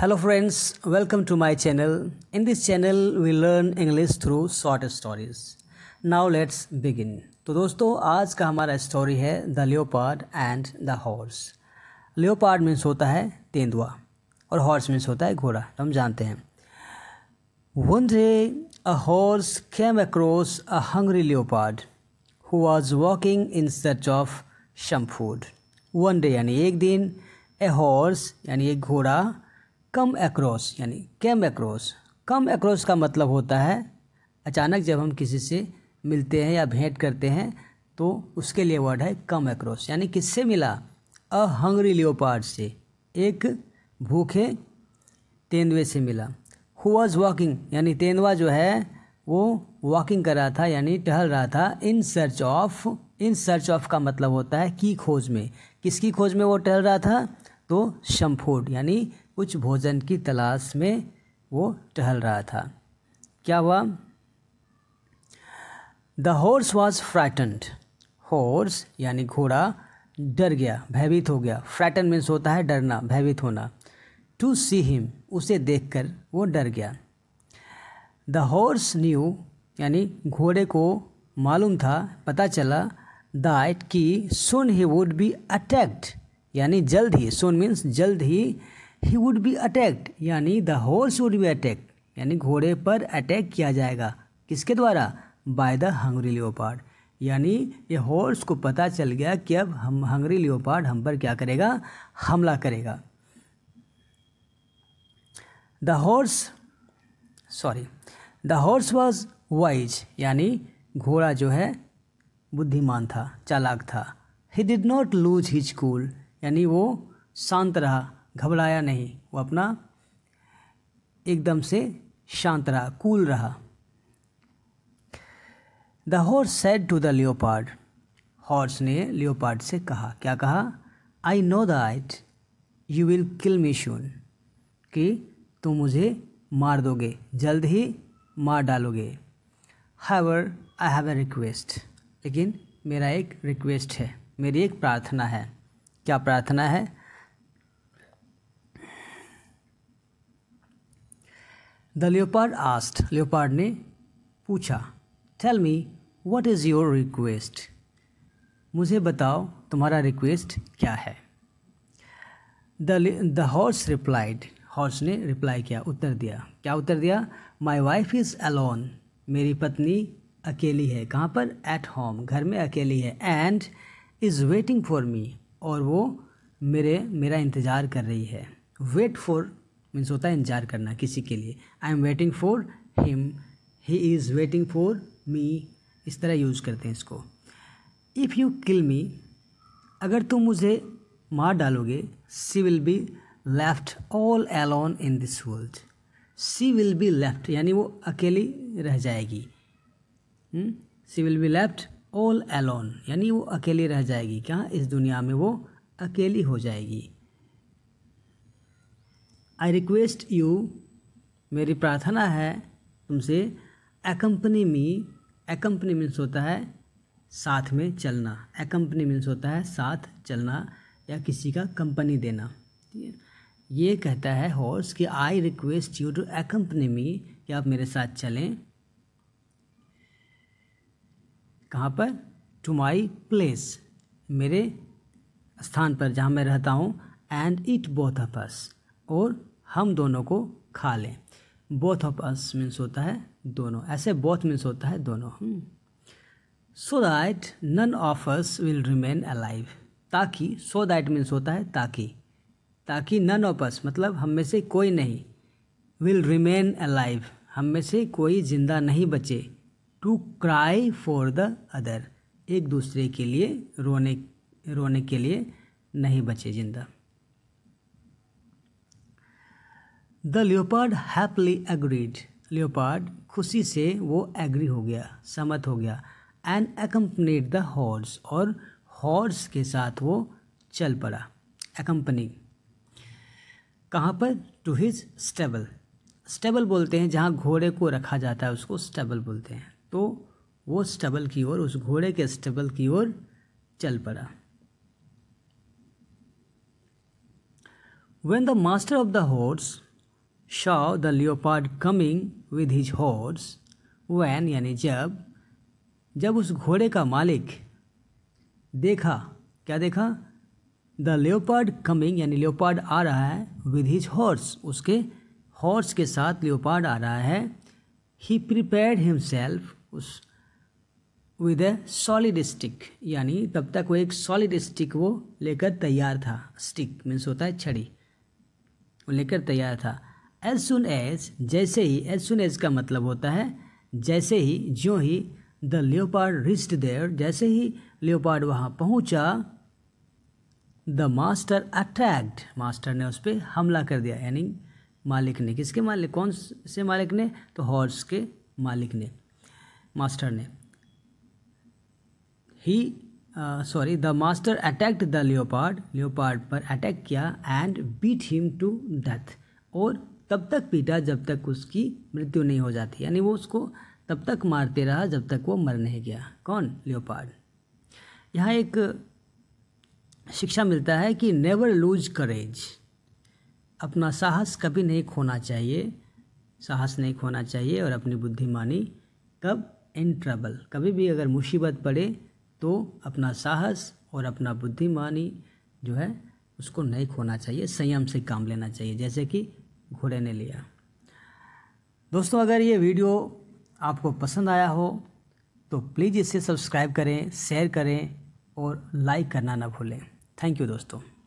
Hello friends, welcome to my channel. In this channel we learn English through short stories. Now let's begin. तो दोस्तों आज का हमारा story है the leopard and the horse leopard means होता है तेंदुआ और हॉर्स मीन्स होता है घोड़ा हम जानते हैं one day a horse came across a hungry leopard who was walking in search of some food one day यानी एक दिन ए हॉर्स यानी एक घोड़ा कम एक्रॉस यानी कैम एक्रॉस कम एक्रॉस का मतलब होता है अचानक जब हम किसी से मिलते हैं या भेंट करते हैं तो उसके लिए वर्ड है कम एक्रॉस यानी किससे मिला अ हंगरी लियोपार्ड से एक भूखे तेंदुए से मिला हु वॉज वॉकिंग यानी तेंदुआ जो है वो वॉकिंग कर रहा था यानी टहल रहा था in search of in search of का मतलब होता है की खोज में किसकी खोज में वो टहल रहा था तो शम्फूड यानी कुछ भोजन की तलाश में वो टहल रहा था क्या हुआ the horse was frightened horse यानी घोड़ा डर गया भयभीत हो गया फ्रैटन मीन्स होता है डरना भयभीत होना टू सी हिम उसे देखकर वो डर गया द हॉर्स न्यू यानी घोड़े को मालूम था पता चला दैट कि soon he would be attacked यानी जल्द ही सुन मीन्स जल्द ही ही वुड बी अटैक्ड यानी the horse would be attacked यानी घोड़े पर अटैक किया जाएगा किसके द्वारा बाय द हंगरी लियोपार्ड यानी ये हॉर्स को पता चल गया कि अब हम हंगरी लियोपार्ड हम पर क्या करेगा हमला करेगा the horse sorry the horse was wise यानी घोड़ा जो है बुद्धिमान था चालाक था he did not lose his cool यानी वो शांत रहा घबराया नहीं वो अपना एकदम से शांत रहा कूल रहा the horse said to the leopard horse ने लियोपार्ड से कहा क्या कहा I know that you will kill me soon कि तुम मुझे मार दोगे जल्द ही मार डालोगे हैवर आई हैव ए रिक्वेस्ट लेकिन मेरा एक रिक्वेस्ट है मेरी एक प्रार्थना है क्या प्रार्थना है द लियोपार्ड आस्ट लियोपार्ड ने पूछा tell me what is your request मुझे बताओ तुम्हारा रिक्वेस्ट क्या है the the horse replied horse ने रिप्लाई किया उत्तर दिया क्या उत्तर दिया माई वाइफ इज़ अलोन मेरी पत्नी अकेली है कहाँ पर एट होम घर में अकेली है and is waiting for me और वो मेरे मेरा इंतज़ार कर रही है वेट फॉर मीन्स होता है इंतजार करना किसी के लिए I am waiting for him he is waiting for me इस तरह यूज़ करते हैं इसको इफ़ यू किल मी अगर तुम मुझे मार डालोगे she will be left all alone in this world she will be left यानी वो अकेली रह जाएगी she will be left all alone यानी वो अकेली रह जाएगी क्या इस दुनिया में वो अकेली हो जाएगी आई रिक्वेस्ट यू मेरी प्रार्थना है तुमसे एकम्पनी मी एकम्पनी मीन्स होता है साथ में चलना एकम्पनी मीन्स होता है साथ चलना या किसी का कंपनी देना ठीक है ये कहता है हॉर्स कि I request you to accompany me कि आप मेरे साथ चलें कहाँ पर टू माई प्लेस मेरे स्थान पर जहाँ मैं रहता हूँ and it both of us और हम दोनों को खा लें बोथ ऑफ अस मीन्स होता है दोनों ऐसे बोथ मीन्स होता है दोनों so that none of us will remain alive ताकि सो दैट मीन्स होता है ताकि ताकि नन ऑफ अस मतलब हम में से कोई नहीं विल रिमेन अलाइव हम में से कोई जिंदा नहीं बचे to cry for the other एक दूसरे के लिए रोने रोने के लिए नहीं बचे जिंदा the leopard happily agreed leopard खुशी से वो एग्री हो गया सहमत हो गया एंड एकम्पनीड द हॉर्स और हॉर्स के साथ वो चल पड़ा एकम्पनी कहाँ पर टू हिज स्टेबल स्टेबल बोलते हैं जहाँ घोड़े को रखा जाता है उसको स्टेबल बोलते हैं तो वो स्टेबल की ओर उस घोड़े के स्टेबल की ओर चल पड़ा when the master of the horse saw the leopard coming with his horse when यानी जब जब उस घोड़े का मालिक देखा क्या देखा द लियोपार्ड कमिंग यानी लियोपार्ड आ रहा है विद हिज हॉर्स उसके हॉर्स के साथ लियोपार्ड आ रहा है ही प्रिपेयर हिमसेल्फ उस विद ए सॉलिड स्टिक यानी तब तक वो एक सॉलिड स्टिक वो लेकर तैयार था स्टिक मीन्स होता है छड़ी वो लेकर तैयार था एज सुन एज जैसे ही एज सुन एज का मतलब होता है जैसे ही जो ही द लियोपार्ड रिस्ट देयर जैसे ही लियोपार्ड वहाँ पहुँचा द मास्टर अटैक्ड मास्टर ने उस पर हमला कर दिया यानी मालिक ने किसके मालिक कौन से मालिक ने तो हॉर्स के मालिक ने मास्टर ने he sorry the master attacked the leopard leopard पर अटैक किया and beat him to death और तब तक पीटा जब तक उसकी मृत्यु नहीं हो जाती यानी वो उसको तब तक मारते रहा जब तक वो मर नहीं गया कौन लियोपार्ड यहाँ एक शिक्षा मिलता है कि नेवर लूज करेज अपना साहस कभी नहीं खोना चाहिए साहस नहीं खोना चाहिए और अपनी बुद्धिमानी कब इन ट्रबल कभी भी अगर मुसीबत पड़े तो अपना साहस और अपना बुद्धिमानी जो है उसको नहीं खोना चाहिए संयम से काम लेना चाहिए जैसे कि घोड़े ने लिया दोस्तों अगर ये वीडियो आपको पसंद आया हो तो प्लीज़ इसे सब्सक्राइब करें शेयर करें और लाइक करना ना भूलें थैंक यू दोस्तों